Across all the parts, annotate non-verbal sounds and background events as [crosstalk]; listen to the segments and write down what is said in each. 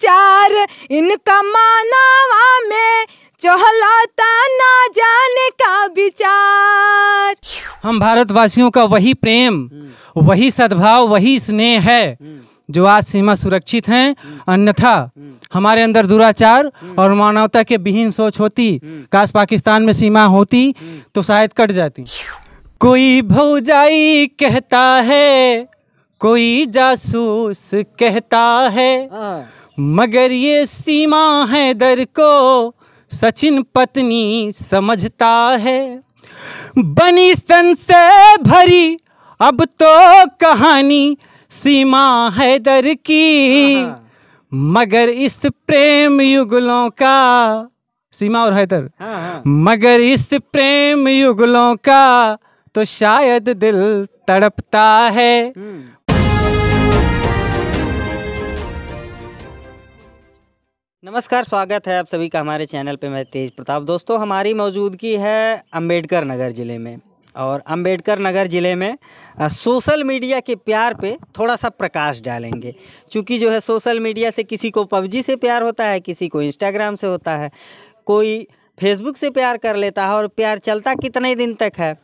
विचार इनका मानावा में चहलता ना जाने का विचार हम भारतवासियों का वही प्रेम हम्म। वही सद्भाव वही स्नेह है हम्म। जो आज सीमा सुरक्षित हैं हम्म। अन्यथा हमारे अंदर दुराचार और मानवता के विहीन सोच होती काश पाकिस्तान में सीमा होती तो शायद कट जाती कोई भौजाई कहता है कोई जासूस कहता है हाँ। मगर ये सीमा है दर को सचिन पत्नी समझता है बनी सन से भरी अब तो कहानी सीमा है दर की मगर इस प्रेम युगलों का सीमा और हैदर हाँ, हाँ। मगर इस प्रेम युगलों का तो शायद दिल तड़पता है हम्म। नमस्कार स्वागत है आप सभी का हमारे चैनल पे मैं तेज प्रताप दोस्तों हमारी मौजूदगी है अंबेडकर नगर ज़िले में और अंबेडकर नगर ज़िले में सोशल मीडिया के प्यार पे थोड़ा सा प्रकाश डालेंगे क्योंकि जो है सोशल मीडिया से किसी को पबजी से प्यार होता है किसी को इंस्टाग्राम से होता है कोई फेसबुक से प्यार कर लेता है और प्यार चलता कितने दिन तक है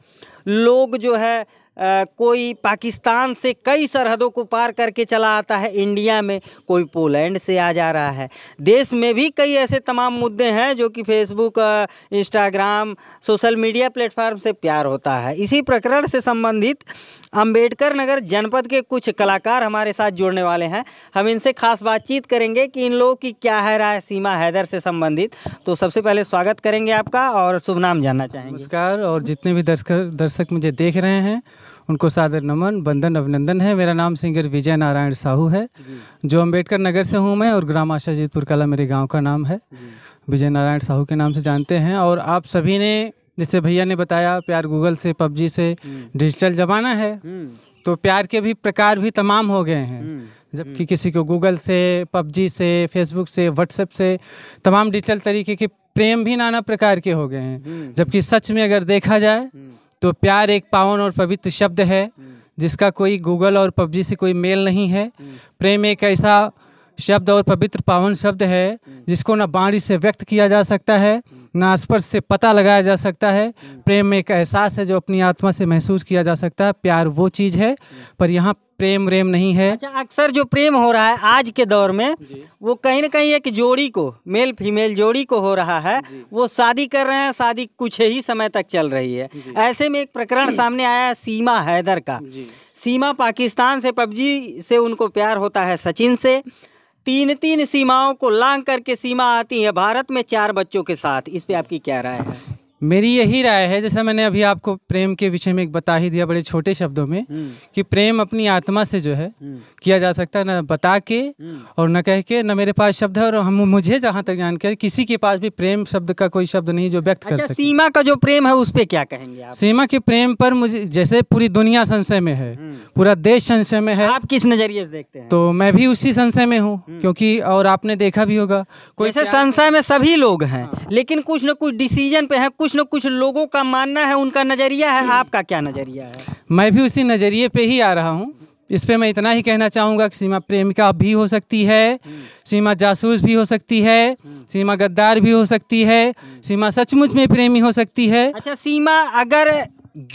लोग जो है कोई पाकिस्तान से कई सरहदों को पार करके चला आता है इंडिया में कोई पोलैंड से आ जा रहा है देश में भी कई ऐसे तमाम मुद्दे हैं जो कि Facebook Instagram social media platform से प्यार होता है इसी प्रकरण से संबंधित अम्बेडकर नगर जनपद के कुछ कलाकार हमारे साथ जुड़ने वाले हैं हम इनसे खास बातचीत करेंगे कि इन लोगों की क्या है राय सीमा हैदर से संबंधित तो सबसे पहले स्वागत करेंगे आपका और शुभ नाम जानना चाहेंगे नमस्कार और जितने भी दर्शक दर्शक मुझे देख रहे हैं उनको सादर नमन बंधन अभिनंदन है मेरा नाम सिंगर विजय नारायण साहू है जो अम्बेडकर नगर से हूँ मैं और ग्राम आशाजीतपुर कला मेरे गाँव का नाम है विजय नारायण साहू के नाम से जानते हैं और आप सभी ने जैसे भैया ने बताया प्यार गूगल से पबजी से डिजिटल जमाना है हम्म। तो प्यार के भी प्रकार भी तमाम हो गए हैं हम्म। जबकि हम्म। किसी को गूगल से पबजी से फेसबुक से व्हाट्सएप से तमाम डिजिटल तरीके के प्रेम भी नाना प्रकार के हो गए हैं जबकि सच में अगर देखा जाए तो प्यार एक पावन और पवित्र शब्द है जिसका कोई गूगल और पबजी से कोई मेल नहीं है प्रेम एक ऐसा शब्द और पवित्र पावन शब्द है जिसको ना बाणी से व्यक्त किया जा सकता है ना स्पर्श से पता लगाया जा सकता है प्रेम एक एहसास है जो अपनी आत्मा से महसूस किया जा सकता है प्यार वो चीज़ है पर यहाँ प्रेम रेम नहीं है अच्छा अक्सर जो प्रेम हो रहा है आज के दौर में वो कहीं ना कहीं एक जोड़ी को मेल फीमेल जोड़ी को हो रहा है वो शादी कर रहे हैं शादी कुछ ही समय तक चल रही है ऐसे में एक प्रकरण [clears throat] सामने आया है सीमा हैदर का सीमा पाकिस्तान से पबजी से उनको प्यार होता है सचिन से तीन तीन सीमाओं को लांग करके सीमा आती है भारत में चार बच्चों के साथ इस पे आपकी क्या राय है मेरी यही राय है जैसा मैंने अभी आपको प्रेम के विषय में एक बता ही दिया बड़े छोटे शब्दों में हम्म। कि प्रेम अपनी आत्मा से जो है हम्म। किया जा सकता है ना बता के हम्म। और न कह के ना मेरे पास शब्द है और हम मुझे जहाँ तक जानकर किसी के पास भी प्रेम शब्द का कोई शब्द नहीं जो व्यक्त अच्छा, कर सके सीमा का जो प्रेम है उस पर क्या कहेंगे आप? सीमा के प्रेम पर मुझे जैसे पूरी दुनिया संशय में है पूरा देश संशय में है आप किस नजरिए से देखते हैं तो मैं भी उसी संशय में हूँ क्योंकि और आपने देखा भी होगा कोई संशय में सभी लोग हैं हाँ। लेकिन कुछ न कुछ डिसीजन पे है कुछ कुछ न कुछ लोगों का मानना है उनका नज़रिया है आपका क्या नज़रिया है मैं भी उसी नज़रिए पे ही आ रहा हूँ इस पे मैं इतना ही कहना चाहूँगा कि सीमा प्रेमिका भी हो सकती है सीमा जासूस भी हो सकती है सीमा गद्दार भी हो सकती है सीमा सचमुच में प्रेमी हो सकती है अच्छा सीमा अगर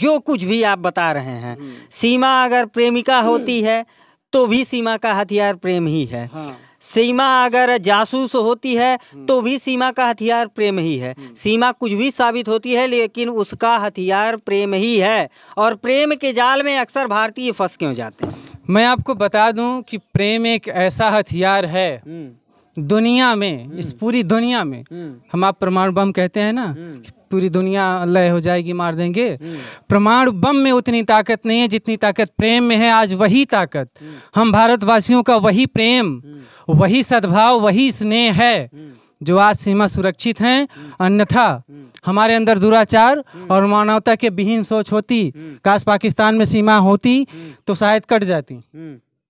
जो कुछ भी आप बता रहे हैं सीमा अगर प्रेमिका होती है तो भी सीमा का हथियार प्रेम ही है हाँ। सीमा अगर जासूस होती है हम्म। तो भी सीमा का हथियार प्रेम ही है हम्म। सीमा कुछ भी साबित होती है लेकिन उसका हथियार प्रेम ही है और प्रेम के जाल में अक्सर भारतीय फंस क्यों जाते हैं मैं आपको बता दूं कि प्रेम एक ऐसा हथियार है हम्म। दुनिया में हम्म। इस पूरी दुनिया में हम्म। हम आप परमाणु बम कहते हैं ना हम्म। पूरी दुनिया लय हो जाएगी मार देंगे प्रमाण बम में उतनी ताकत नहीं है जितनी ताकत प्रेम में है आज वही ताकत हम भारतवासियों का वही प्रेम वही सद्भाव वही स्नेह है जो आज सीमा सुरक्षित हैं अन्यथा हमारे अंदर दुराचार और मानवता के विहीन सोच होती काश पाकिस्तान में सीमा होती तो शायद कट जाती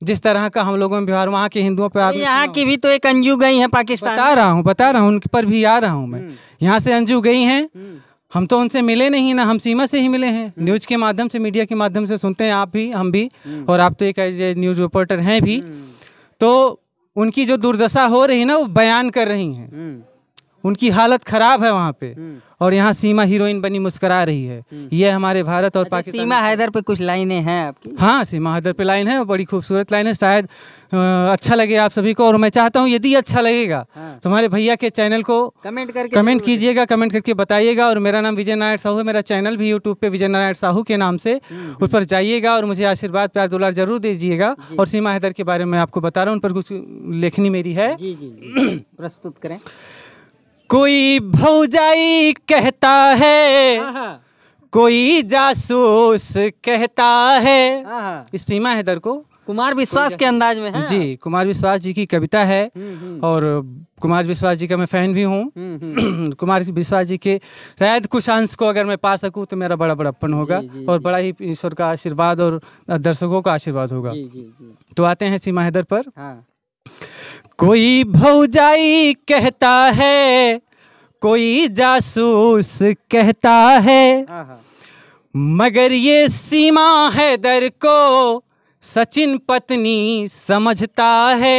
जिस तरह का हम लोगों में व्यवहार वहाँ के हिंदुओं पे यहाँ की भी तो एक अंजू गई है पाकिस्तान बता रहा हूँ बता रहा हूँ उनके पर भी आ रहा हूँ मैं हम्म। यहाँ से अंजू गई हैं हम्म। हम तो उनसे मिले नहीं ना हम सीमा से ही मिले हैं हम्म। न्यूज के माध्यम से मीडिया के माध्यम से सुनते हैं आप भी हम भी और आप तो एक न्यूज रिपोर्टर हैं भी तो उनकी जो दुर्दशा हो रही है ना वो बयान कर रही हैं उनकी हालत खराब है वहाँ पे हम्म। और यहाँ सीमा हीरोइन बनी मुस्करा रही है हम्म। ये हमारे भारत और अच्छा, पाकिस्तान सीमा हैदर पे कुछ लाइनें हैं आपकी हाँ सीमा हैदर पे लाइन है बड़ी खूबसूरत लाइन है शायद अच्छा लगे आप सभी को और मैं चाहता हूँ यदि अच्छा लगेगा हाँ। तो हमारे भैया के चैनल को कमेंट करके कमेंट कीजिएगा कमेंट करके बताइएगा और मेरा नाम विजय नारायण साहू है मेरा चैनल भी यूट्यूब पे विजय नारायण साहू के नाम से हम्म, उस पर जाइएगा और मुझे आशीर्वाद प्यार दुलार जरूर दीजिएगा और सीमा हैदर के बारे में आपको बता रहा हूँ उन पर कुछ लेखनी मेरी है [clears throat] प्रस्तुत करें कोई भौजाई कहता है हाँ, हाँ। कोई जासूस कहता है हाँ, इस सीमा हैदर को कुमार विश्वास के अंदाज में है जी कुमार विश्वास जी की कविता है हम्म, हम्म। और कुमार विश्वास जी का मैं फैन भी हूँ हम्म, [clears throat] कुमार विश्वास जी के शायद कुछ अंश को अगर मैं पा सकूँ तो मेरा बड़ा बड़ा अपन होगा जी, जी, और बड़ा ही ईश्वर का आशीर्वाद और दर्शकों का आशीर्वाद होगा जी, जी, जी, तो आते हैं सीमा हैदर पर हाँ। कोई भौजाई कहता है कोई जासूस कहता है मगर ये सीमा है दर को सचिन पत्नी समझता है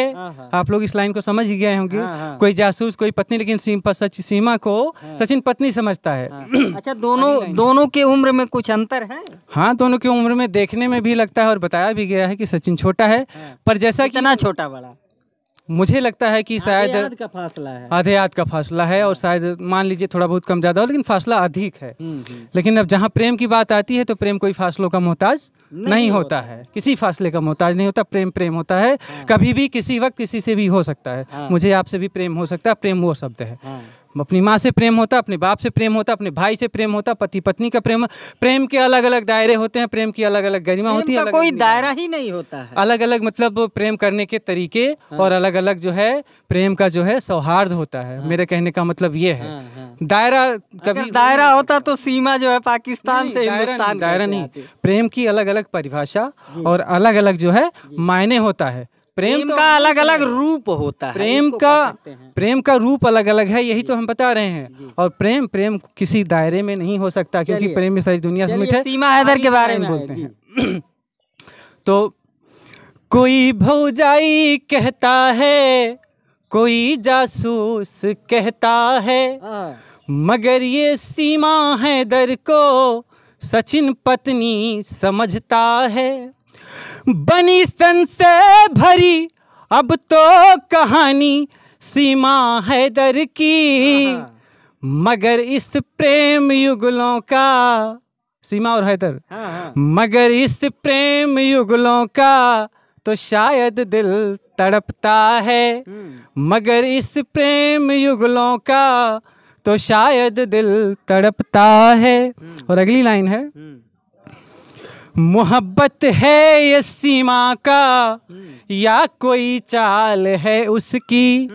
आप लोग इस लाइन को समझ गए होंगे हाँ, हाँ। कोई जासूस कोई पत्नी लेकिन सीमा, सीमा को हाँ। सचिन पत्नी समझता है [clears throat] अच्छा दोनों दोनों की उम्र में कुछ अंतर है हाँ दोनों की उम्र में देखने में भी लगता है और बताया भी गया है कि सचिन छोटा है पर जैसा कि ना छोटा बड़ा मुझे लगता है कि शायद आधे का फासला है आधे का फासला है और शायद मान लीजिए थोड़ा बहुत कम ज़्यादा हो लेकिन फासला अधिक है हम्म, हम्म। लेकिन अब जहाँ प्रेम की बात आती है तो प्रेम कोई फासलों का मोहताज नहीं, नहीं होता, होता है किसी फासले का मोहताज नहीं होता प्रेम प्रेम होता है हाँ। कभी भी किसी वक्त किसी से भी हो सकता है हाँ। मुझे आपसे भी प्रेम हो सकता है प्रेम वो शब्द है हाँ। अपनी माँ से प्रेम होता अपने बाप से प्रेम होता अपने भाई से प्रेम होता पति पत्नी का प्रेम प्रेम के अलग अलग दायरे होते हैं प्रेम की अलग अलग गरिमा होती है कोई दायरा ही नहीं होता है अलग अलग मतलब प्रेम करने के तरीके हाँ। और अलग अलग जो है प्रेम का जो है सौहार्द होता है हाँ। मेरे कहने का मतलब ये है हाँ, हाँ। दायरा कभी दायरा होता तो सीमा जो है पाकिस्तान से हिंदुस्तान दायरा नहीं प्रेम की अलग अलग परिभाषा और अलग अलग जो है मायने होता है प्रेम का अलग अलग रूप होता है प्रेम का प्रेम का रूप अलग अलग है यही तो हम बता रहे हैं और प्रेम प्रेम किसी दायरे में नहीं हो सकता क्योंकि प्रेम में सारी दुनिया से मिठा सीमा हैदर के बारे में बोलते हैं तो कोई भौजाई कहता है कोई जासूस कहता है हाँ। मगर ये सीमा हैदर को सचिन पत्नी समझता है बनी सन से भरी अब तो कहानी सीमा हैदर की हाँ, हाँ। मगर इस प्रेम युगलों का सीमा और हैदर हाँ हाँ। मगर इस प्रेम युगलों का तो शायद दिल तड़पता है हम्म। मगर इस प्रेम युगलों का तो शायद दिल तड़पता है हम्म। और अगली लाइन है हम्म। मोहब्बत है ये सीमा का या कोई चाल है उसकी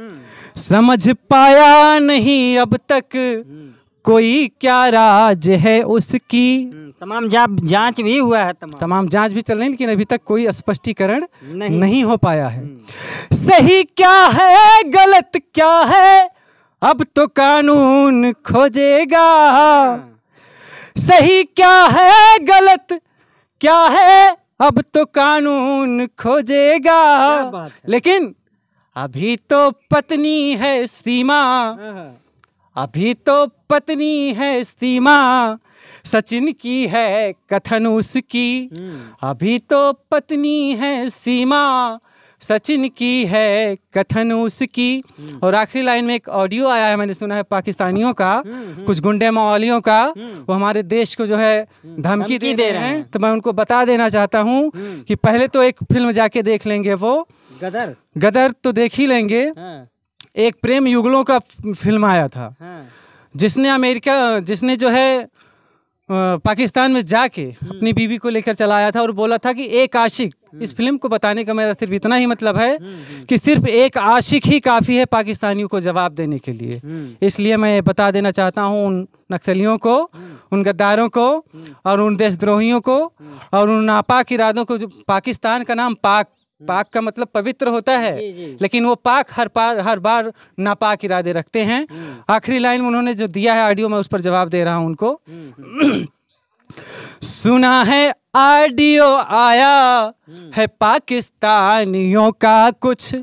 समझ पाया नहीं अब तक कोई क्या राज है उसकी तमाम जांच भी हुआ है तमाम तमाम जांच भी चल रही लेकिन अभी तक कोई स्पष्टीकरण नहीं, नहीं हो पाया है हम्म। सही क्या है गलत क्या है अब तो कानून खोजेगा हाँ। सही क्या है गलत क्या है अब तो कानून खोजेगा लेकिन अभी तो पत्नी है सीमा हाँ, हाँ। अभी तो पत्नी है सीमा सचिन की है कथन उसकी हम्म। अभी तो पत्नी है सीमा सचिन की है कथन उसकी हम्म। और आखिरी लाइन में एक ऑडियो आया है मैंने सुना है पाकिस्तानियों का हम्म, हम्म। कुछ गुंडे मवालियों का वो हमारे देश को जो है धमकी दे, दे रहे हैं तो मैं उनको बता देना चाहता हूँ कि पहले तो एक फिल्म जाके देख लेंगे वो गदर गदर तो देख ही लेंगे हाँ। एक प्रेम युगलों का फिल्म आया था हाँ। जिसने अमेरिका जिसने जो है पाकिस्तान में जाके हम्म। अपनी बीवी को लेकर चला आया था और बोला था कि एक आशिक हम्म। इस फिल्म को बताने का मेरा सिर्फ इतना ही मतलब है हम्म, कि सिर्फ एक आशिक ही काफ़ी है पाकिस्तानियों को जवाब देने के लिए इसलिए मैं बता देना चाहता हूँ उन नक्सलियों को उन गद्दारों को और उन देशद्रोहियों को और उन नापाक इरादों को जो पाकिस्तान का नाम पाक पाक हम्म। का मतलब पवित्र होता है जी जी। लेकिन वो पाक हर पार हर बार नापाक इरादे रखते हैं हम्म। आखिरी लाइन में उन्होंने जो दिया है ऑडियो में उस पर जवाब दे रहा हूं उनको हम्म, सुना है ऑडियो आया है पाकिस्तानियों का कुछ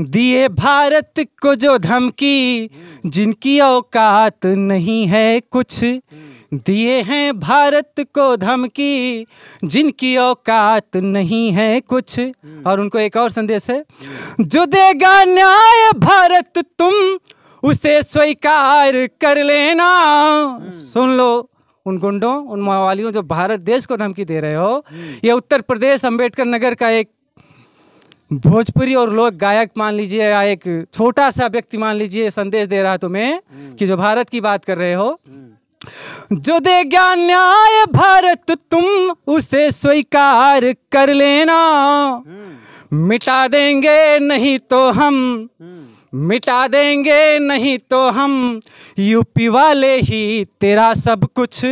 दिए भारत को जो धमकी जिनकी औकात नहीं है कुछ नहीं। दिए हैं भारत को धमकी जिनकी औकात नहीं है कुछ हम्म। और उनको एक और संदेश है जो देगा न्याय भारत तुम उसे स्वीकार कर लेना हम्म। सुन लो उन गुंडों उन माओवालियों जो भारत देश को धमकी दे रहे हो हम्म। ये उत्तर प्रदेश अंबेडकर नगर का एक भोजपुरी और लोक गायक मान लीजिए या एक छोटा सा व्यक्ति मान लीजिए संदेश दे रहा तुम्हें कि जो भारत की बात कर रहे हो जो देगा न्याय भारत तुम उसे स्वीकार कर लेना हम्म। मिटा देंगे नहीं तो हम हम्म। मिटा देंगे नहीं तो हम यूपी वाले ही तेरा सब कुछ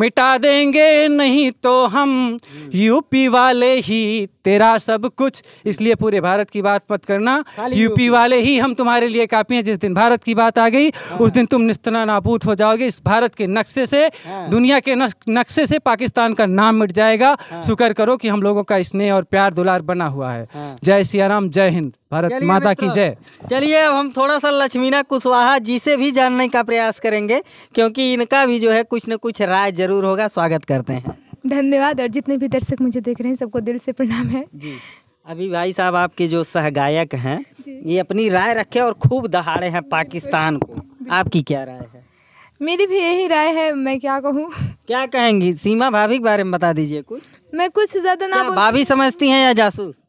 मिटा देंगे नहीं तो हम हम्म। यूपी वाले ही तेरा सब कुछ इसलिए पूरे भारत की बात मत करना यूपी वाले ही हम तुम्हारे लिए काफ़ी हैं जिस दिन भारत की बात आ गई हाँ। उस दिन तुम निस्तना नाबूद हो जाओगे इस भारत के नक्शे से हाँ। दुनिया के नक्शे से पाकिस्तान का नाम मिट जाएगा हाँ। शुक्र करो कि हम लोगों का स्नेह और प्यार दुलार बना हुआ है जय सियाराम जय हिंद भारत माता की जय चलिए अब हम थोड़ा सा लक्ष्मीना कुशवाहा जी से भी जानने का प्रयास करेंगे क्योंकि इनका भी जो है कुछ न कुछ राय जरूर होगा स्वागत करते हैं धन्यवाद और जितने भी दर्शक मुझे देख रहे हैं सबको दिल से प्रणाम है जी अभी भाई साहब आपके जो सहगायक हैं ये अपनी राय रखे और खूब दहाड़े हैं पाकिस्तान को आपकी क्या राय है मेरी भी यही राय है मैं क्या कहूँ क्या कहेंगी सीमा भाभी के बारे में बता दीजिए कुछ मैं कुछ ज्यादा ना भाभी समझती हैं या जासूस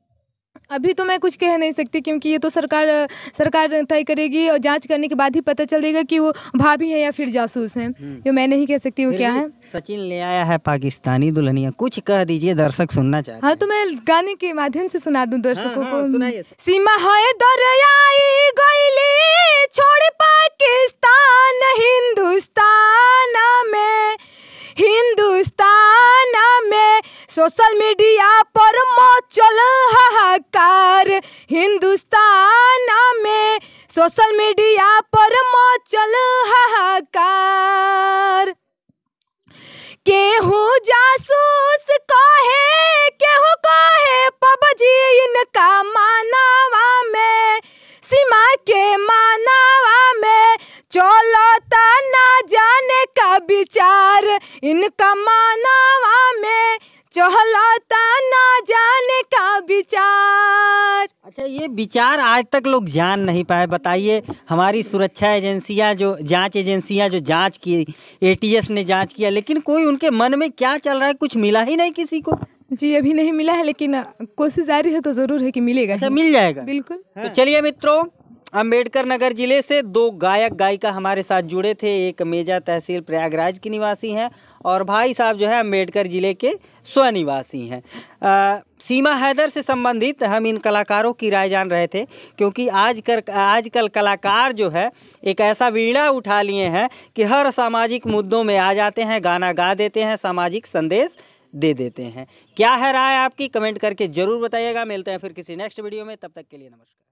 अभी तो मैं कुछ कह नहीं सकती क्योंकि ये तो सरकार सरकार तय करेगी और जांच करने के बाद ही पता चलेगा कि वो भाभी है या फिर जासूस है जो हम्म। मैं नहीं कह सकती वो क्या है सचिन ले आया है पाकिस्तानी दुल्हनिया कुछ कह दीजिए दर्शक सुनना चाहते हाँ तो मैं गाने के माध्यम से सुना दू दर्शकों हाँ, को हाँ, सीमा है दरियाई गईली छोड़ पाकिस्तान हिंदुस्तान में हिंदुस्तान में सोशल मीडिया पर मचल हाहाकार हिंदुस्तान में सोशल मीडिया पर मचल हाहाकार केहू जासूस कहे केहू कहे पबजी इनका मानवा में सीमा के मानवा में चलो ना जाने का विचार इनका मानवा में चलो ना जाने का विचार अच्छा ये विचार आज तक लोग जान नहीं पाए बताइए हमारी सुरक्षा एजेंसियां जो जांच एजेंसियां जो जांच की एटीएस ने जांच किया लेकिन कोई उनके मन में क्या चल रहा है कुछ मिला ही नहीं किसी को जी अभी नहीं मिला है लेकिन कोशिश जारी है तो जरूर है कि मिलेगा अच्छा मिल जाएगा बिल्कुल तो चलिए मित्रों अम्बेडकर नगर जिले से दो गायक गायिका हमारे साथ जुड़े थे एक मेजा तहसील प्रयागराज की निवासी हैं और भाई साहब जो है अम्बेडकर जिले के स्वनिवासी हैं सीमा हैदर से संबंधित हम इन कलाकारों की राय जान रहे थे क्योंकि आज कर आजकल कलाकार जो है एक ऐसा वीणा उठा लिए हैं कि हर सामाजिक मुद्दों में आ जाते हैं गाना गा देते हैं सामाजिक संदेश दे देते हैं क्या है राय आपकी कमेंट करके ज़रूर बताइएगा मिलते हैं फिर किसी नेक्स्ट वीडियो में तब तक के लिए नमस्कार